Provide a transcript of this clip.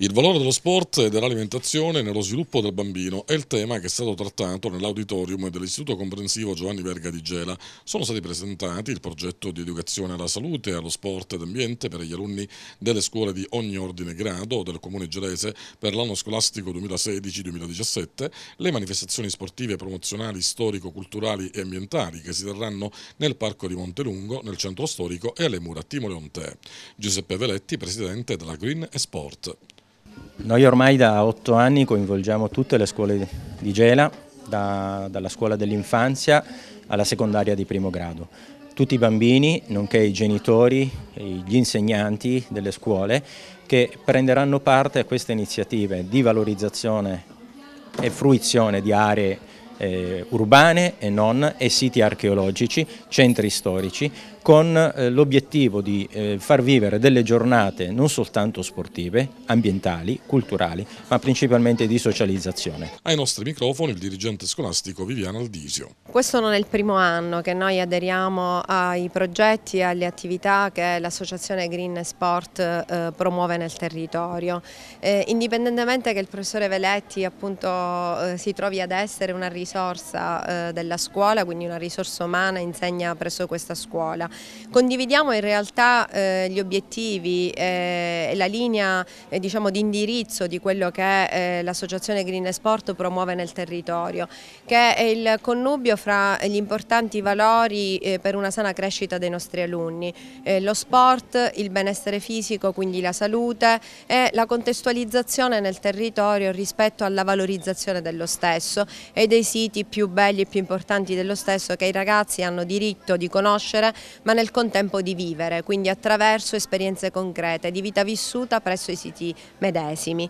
Il valore dello sport e dell'alimentazione nello sviluppo del bambino è il tema che è stato trattato nell'auditorium dell'Istituto Comprensivo Giovanni Verga di Gela. Sono stati presentati il progetto di educazione alla salute allo sport ed ambiente per gli alunni delle scuole di ogni ordine grado del Comune gelese per l'anno scolastico 2016-2017, le manifestazioni sportive promozionali storico-culturali e ambientali che si terranno nel Parco di Montelungo, nel centro storico e alle mura Timo Leontè. Giuseppe Veletti, presidente della Green e Sport. Noi ormai da otto anni coinvolgiamo tutte le scuole di Gela, da, dalla scuola dell'infanzia alla secondaria di primo grado. Tutti i bambini, nonché i genitori, gli insegnanti delle scuole che prenderanno parte a queste iniziative di valorizzazione e fruizione di aree eh, urbane e non e siti archeologici, centri storici, con eh, l'obiettivo di eh, far vivere delle giornate non soltanto sportive, ambientali, culturali, ma principalmente di socializzazione. Ai nostri microfoni il dirigente scolastico Viviana Aldisio. Questo non è il primo anno che noi aderiamo ai progetti e alle attività che l'associazione Green Sport eh, promuove nel territorio. indipendentemente che il professore Veletti appunto, si trovi ad essere una risorsa della scuola, quindi una risorsa umana, insegna presso questa scuola. Condividiamo in realtà eh, gli obiettivi eh, e eh, la linea eh, diciamo, di indirizzo di quello che eh, l'associazione Green Sport promuove nel territorio, che è il connubio fra gli importanti valori eh, per una sana crescita dei nostri alunni, lo sport, il benessere fisico, quindi la salute e la contestualizzazione nel territorio rispetto alla valorizzazione dello stesso e dei siti più belli e più importanti dello stesso che i ragazzi hanno diritto di conoscere ma nel contempo di vivere, quindi attraverso esperienze concrete di vita vissuta presso i siti medesimi.